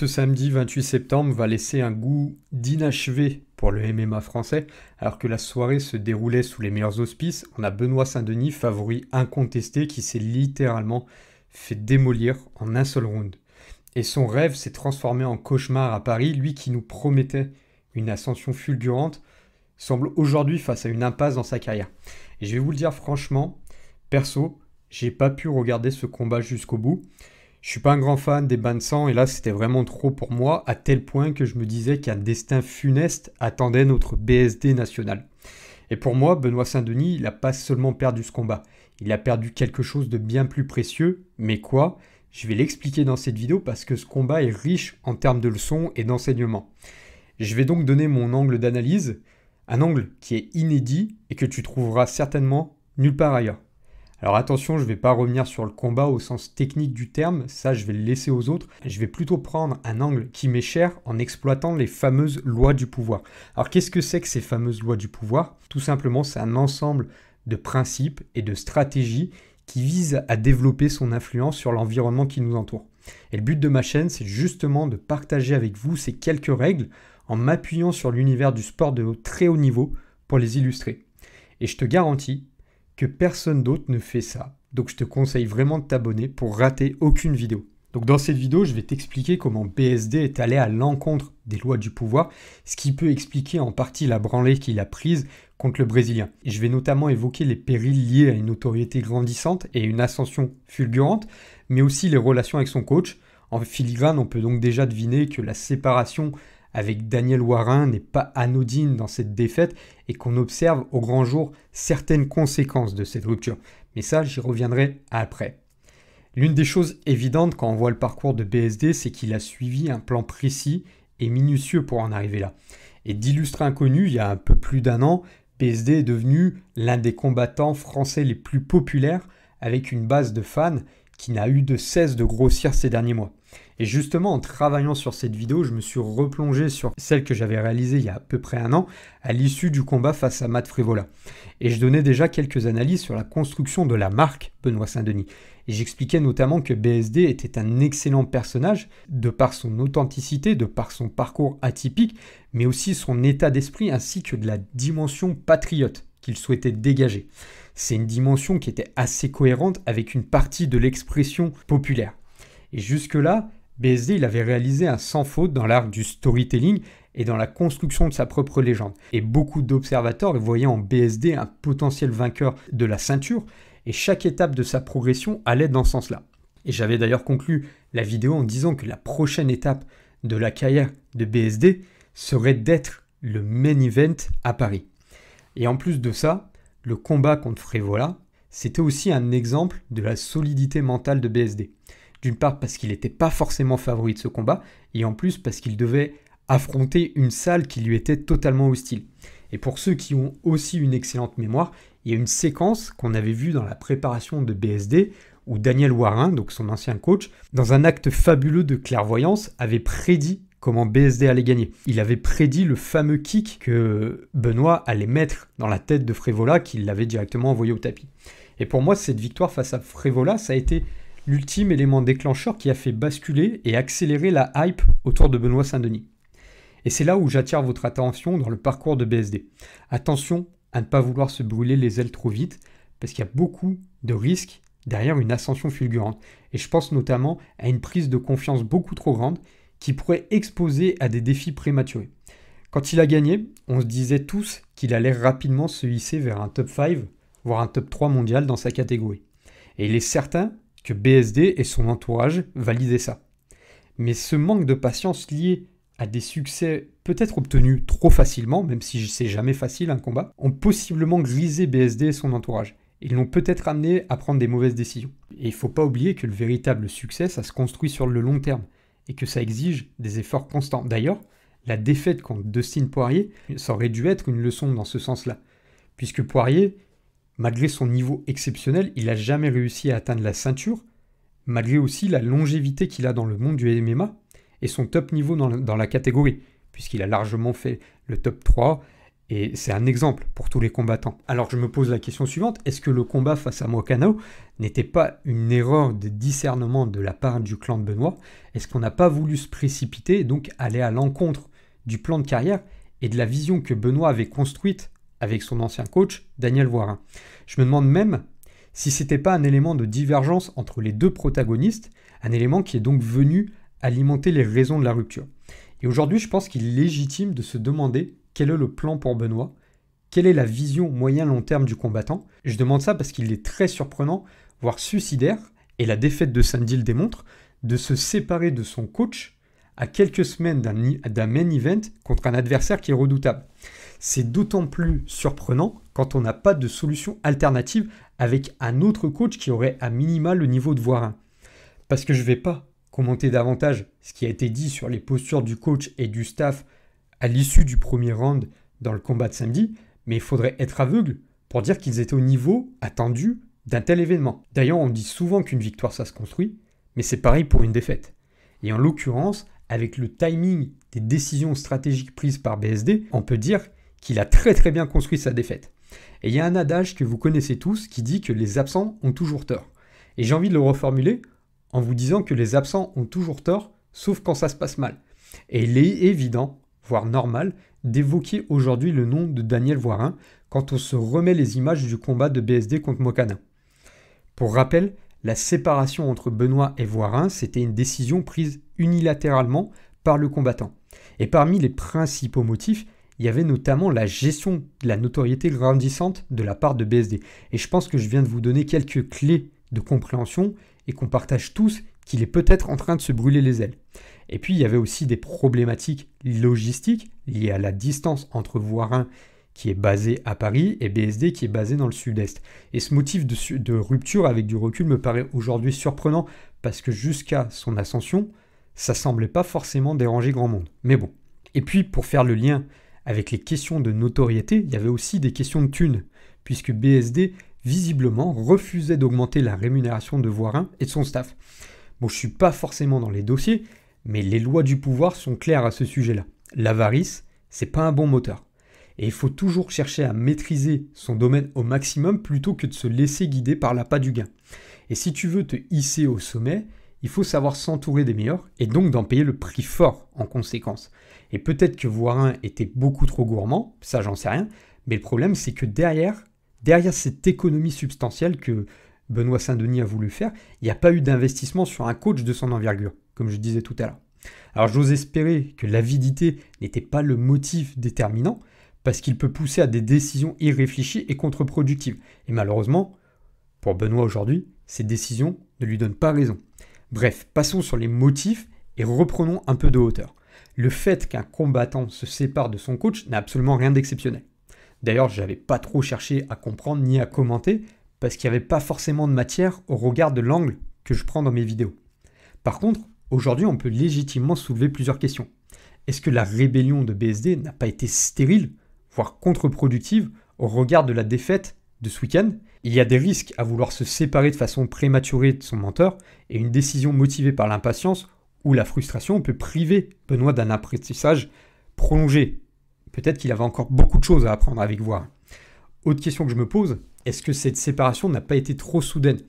ce samedi 28 septembre va laisser un goût d'inachevé pour le MMA français, alors que la soirée se déroulait sous les meilleurs auspices, on a Benoît Saint-Denis, favori incontesté, qui s'est littéralement fait démolir en un seul round. Et son rêve s'est transformé en cauchemar à Paris, lui qui nous promettait une ascension fulgurante, semble aujourd'hui face à une impasse dans sa carrière. Et je vais vous le dire franchement, perso, j'ai pas pu regarder ce combat jusqu'au bout. Je suis pas un grand fan des bains de sang et là c'était vraiment trop pour moi, à tel point que je me disais qu'un destin funeste attendait notre BSD national. Et pour moi, Benoît Saint-Denis, il n'a pas seulement perdu ce combat, il a perdu quelque chose de bien plus précieux, mais quoi Je vais l'expliquer dans cette vidéo parce que ce combat est riche en termes de leçons et d'enseignements. Je vais donc donner mon angle d'analyse, un angle qui est inédit et que tu trouveras certainement nulle part ailleurs. Alors attention, je ne vais pas revenir sur le combat au sens technique du terme, ça je vais le laisser aux autres. Je vais plutôt prendre un angle qui m'est cher en exploitant les fameuses lois du pouvoir. Alors qu'est-ce que c'est que ces fameuses lois du pouvoir Tout simplement, c'est un ensemble de principes et de stratégies qui visent à développer son influence sur l'environnement qui nous entoure. Et le but de ma chaîne, c'est justement de partager avec vous ces quelques règles en m'appuyant sur l'univers du sport de très haut niveau pour les illustrer. Et je te garantis que personne d'autre ne fait ça. Donc je te conseille vraiment de t'abonner pour rater aucune vidéo. Donc dans cette vidéo, je vais t'expliquer comment BSD est allé à l'encontre des lois du pouvoir, ce qui peut expliquer en partie la branlée qu'il a prise contre le Brésilien. je vais notamment évoquer les périls liés à une autorité grandissante et une ascension fulgurante, mais aussi les relations avec son coach. En filigrane, on peut donc déjà deviner que la séparation avec Daniel Warin n'est pas anodine dans cette défaite et qu'on observe au grand jour certaines conséquences de cette rupture. Mais ça, j'y reviendrai après. L'une des choses évidentes quand on voit le parcours de BSD, c'est qu'il a suivi un plan précis et minutieux pour en arriver là. Et d'illustre inconnu, il y a un peu plus d'un an, BSD est devenu l'un des combattants français les plus populaires avec une base de fans qui n'a eu de cesse de grossir ces derniers mois. Et justement, en travaillant sur cette vidéo, je me suis replongé sur celle que j'avais réalisée il y a à peu près un an, à l'issue du combat face à Matt Frivola. Et je donnais déjà quelques analyses sur la construction de la marque Benoît Saint-Denis. Et j'expliquais notamment que BSD était un excellent personnage, de par son authenticité, de par son parcours atypique, mais aussi son état d'esprit ainsi que de la dimension patriote qu'il souhaitait dégager. C'est une dimension qui était assez cohérente avec une partie de l'expression populaire. Et jusque-là, BSD avait réalisé un sans faute dans l'art du storytelling et dans la construction de sa propre légende. Et beaucoup d'observateurs voyaient en BSD un potentiel vainqueur de la ceinture, et chaque étape de sa progression allait dans ce sens-là. Et j'avais d'ailleurs conclu la vidéo en disant que la prochaine étape de la carrière de BSD serait d'être le main event à Paris. Et en plus de ça, le combat contre Frévola, c'était aussi un exemple de la solidité mentale de BSD. D'une part parce qu'il n'était pas forcément favori de ce combat, et en plus parce qu'il devait affronter une salle qui lui était totalement hostile. Et pour ceux qui ont aussi une excellente mémoire, il y a une séquence qu'on avait vue dans la préparation de BSD où Daniel Warin, donc son ancien coach, dans un acte fabuleux de clairvoyance, avait prédit comment BSD allait gagner. Il avait prédit le fameux kick que Benoît allait mettre dans la tête de Frévola, qui l'avait directement envoyé au tapis. Et pour moi, cette victoire face à Frévola, ça a été l'ultime élément déclencheur qui a fait basculer et accélérer la hype autour de Benoît Saint-Denis. Et c'est là où j'attire votre attention dans le parcours de BSD. Attention à ne pas vouloir se brûler les ailes trop vite, parce qu'il y a beaucoup de risques derrière une ascension fulgurante. Et je pense notamment à une prise de confiance beaucoup trop grande qui pourrait exposer à des défis prématurés. Quand il a gagné, on se disait tous qu'il allait rapidement se hisser vers un top 5, voire un top 3 mondial dans sa catégorie. Et il est certain que BSD et son entourage validaient ça. Mais ce manque de patience lié à des succès peut-être obtenus trop facilement, même si c'est jamais facile un combat, ont possiblement grisé BSD et son entourage. Ils l'ont peut-être amené à prendre des mauvaises décisions. Et il faut pas oublier que le véritable succès, ça se construit sur le long terme et que ça exige des efforts constants. D'ailleurs, la défaite contre Dustin Poirier, ça aurait dû être une leçon dans ce sens-là, puisque Poirier, Malgré son niveau exceptionnel, il n'a jamais réussi à atteindre la ceinture, malgré aussi la longévité qu'il a dans le monde du MMA et son top niveau dans, la catégorie, puisqu'il a largement fait le top 3 et c'est un exemple pour tous les combattants. Alors je me pose la question suivante, est-ce que le combat face à Mokanao n'était pas une erreur de discernement de la part du clan de Benoît Est-ce qu'on n'a pas voulu se précipiter et donc aller à l'encontre du plan de carrière et de la vision que Benoît avait construite avec son ancien coach Daniel Voirin. Je me demande même si c'était pas un élément de divergence entre les deux protagonistes, un élément qui est donc venu alimenter les raisons de la rupture. Et aujourd'hui, je pense qu'il est légitime de se demander quel est le plan pour Benoît, quelle est la vision moyen-long terme du combattant. Je demande ça parce qu'il est très surprenant, voire suicidaire, et la défaite de Sandy le démontre, de se séparer de son coach à quelques semaines d'un main event contre un adversaire qui est redoutable. C'est d'autant plus surprenant quand on n'a pas de solution alternative avec un autre coach qui aurait à minima le niveau de 1. Parce que je ne vais pas commenter davantage ce qui a été dit sur les postures du coach et du staff à l'issue du premier round dans le combat de samedi, mais il faudrait être aveugle pour dire qu'ils étaient au niveau attendu d'un tel événement. D'ailleurs, on dit souvent qu'une victoire ça se construit, mais c'est pareil pour une défaite. Et en l'occurrence, avec le timing des décisions stratégiques prises par BSD, on peut dire qu'il a très très bien construit sa défaite. Et il y a un adage que vous connaissez tous qui dit que les absents ont toujours tort. Et j'ai envie de le reformuler en vous disant que les absents ont toujours tort, sauf quand ça se passe mal. Et il est évident, voire normal, d'évoquer aujourd'hui le nom de Daniel Voirin quand on se remet les images du combat de BSD contre Mokanin. Pour rappel, la séparation entre Benoît et Voirin, c'était une décision prise unilatéralement par le combattant. Et parmi les principaux motifs, il y avait notamment la gestion de la notoriété grandissante de la part de BSD. Et je pense que je viens de vous donner quelques clés de compréhension et qu'on partage tous qu'il est peut-être en train de se brûler les ailes. Et puis il y avait aussi des problématiques logistiques liées à la distance entre Voirin qui est basé à Paris et BSD qui est basé dans le sud-est. Et ce motif de, rupture avec du recul me paraît aujourd'hui surprenant parce que jusqu'à son ascension, ça semblait pas forcément déranger grand monde. Mais bon. Et puis pour faire le lien avec les questions de notoriété, il y avait aussi des questions de thunes, puisque BSD visiblement refusait d'augmenter la rémunération de Voirin et de son staff. Bon, je suis pas forcément dans les dossiers, mais les lois du pouvoir sont claires à ce sujet-là. L'avarice, c'est pas un bon moteur. Et il faut toujours chercher à maîtriser son domaine au maximum plutôt que de se laisser guider par la l'appât du gain. Et si tu veux te hisser au sommet, il faut savoir s'entourer des meilleurs et donc d'en payer le prix fort en conséquence. Et peut-être que Voirin était beaucoup trop gourmand, ça j'en sais rien, mais le problème c'est que derrière, derrière cette économie substantielle que Benoît Saint-Denis a voulu faire, il n'y a pas eu d'investissement sur un coach de son envergure, comme je disais tout à l'heure. Alors j'ose espérer que l'avidité n'était pas le motif déterminant, parce qu'il peut pousser à des décisions irréfléchies et contre-productives. Et malheureusement, pour Benoît aujourd'hui, ces décisions ne lui donnent pas raison. Bref, passons sur les motifs et reprenons un peu de hauteur. Le fait qu'un combattant se sépare de son coach n'a absolument rien d'exceptionnel. D'ailleurs, je n'avais pas trop cherché à comprendre ni à commenter parce qu'il n'y avait pas forcément de matière au regard de l'angle que je prends dans mes vidéos. Par contre, aujourd'hui, on peut légitimement soulever plusieurs questions. Est-ce que la rébellion de BSD n'a pas été stérile, voire contre-productive, au regard de la défaite de ce week-end il y a des risques à vouloir se séparer de façon prématurée de son mentor, et une décision motivée par l'impatience ou la frustration peut priver Benoît d'un apprentissage prolongé. Peut-être qu'il avait encore beaucoup de choses à apprendre avec Voir. Autre question que je me pose, est-ce que cette séparation n'a pas été trop soudaine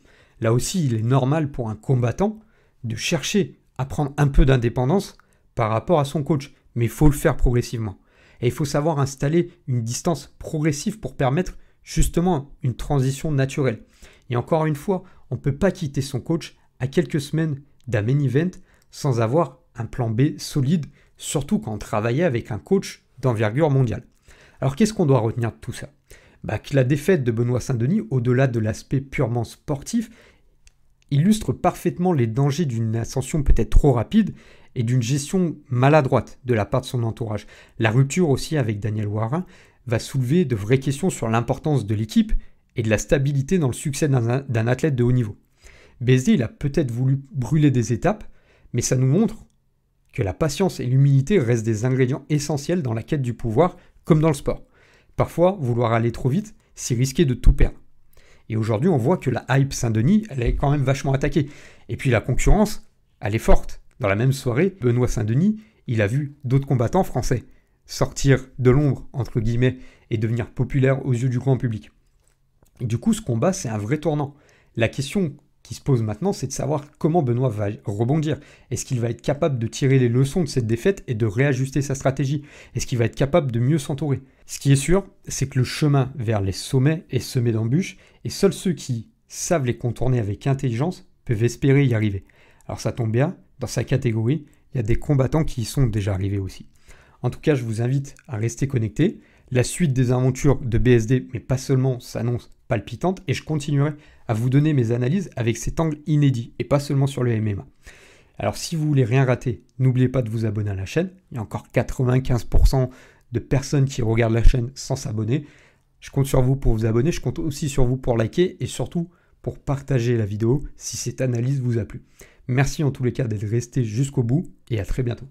Là aussi, il est normal pour un combattant de chercher à prendre un peu d'indépendance par rapport à son coach, mais il faut le faire progressivement. Et il faut savoir installer une distance progressive pour permettre justement une transition naturelle. Et encore une fois, on ne peut pas quitter son coach à quelques semaines d'un main event sans avoir un plan B solide, surtout quand on travaillait avec un coach d'envergure mondiale. Alors qu'est-ce qu'on doit retenir de tout ça bah, Que la défaite de Benoît Saint-Denis, au-delà de l'aspect purement sportif, illustre parfaitement les dangers d'une ascension peut-être trop rapide et d'une gestion maladroite de la part de son entourage. La rupture aussi avec Daniel Warin, va soulever de vraies questions sur l'importance de l'équipe et de la stabilité dans le succès d'un athlète de haut niveau. Bézé, il a peut-être voulu brûler des étapes, mais ça nous montre que la patience et l'humilité restent des ingrédients essentiels dans la quête du pouvoir, comme dans le sport. Parfois, vouloir aller trop vite, c'est risquer de tout perdre. Et aujourd'hui, on voit que la hype Saint-Denis, elle est quand même vachement attaquée. Et puis la concurrence, elle est forte. Dans la même soirée, Benoît Saint-Denis, il a vu d'autres combattants français sortir de l'ombre, entre guillemets, et devenir populaire aux yeux du grand public. du coup, ce combat, c'est un vrai tournant. La question qui se pose maintenant, c'est de savoir comment Benoît va rebondir. Est-ce qu'il va être capable de tirer les leçons de cette défaite et de réajuster sa stratégie Est-ce qu'il va être capable de mieux s'entourer Ce qui est sûr, c'est que le chemin vers les sommets est semé d'embûches, et seuls ceux qui savent les contourner avec intelligence peuvent espérer y arriver. Alors ça tombe bien, dans sa catégorie, il y a des combattants qui y sont déjà arrivés aussi. En tout cas, je vous invite à rester connecté. La suite des aventures de BSD, mais pas seulement, s'annonce palpitante et je continuerai à vous donner mes analyses avec cet angle inédit et pas seulement sur le MMA. Alors si vous voulez rien rater, n'oubliez pas de vous abonner à la chaîne. Il y a encore 95% de personnes qui regardent la chaîne sans s'abonner. Je compte sur vous pour vous abonner, je compte aussi sur vous pour liker et surtout pour partager la vidéo si cette analyse vous a plu. Merci en tous les cas d'être resté jusqu'au bout et à très bientôt.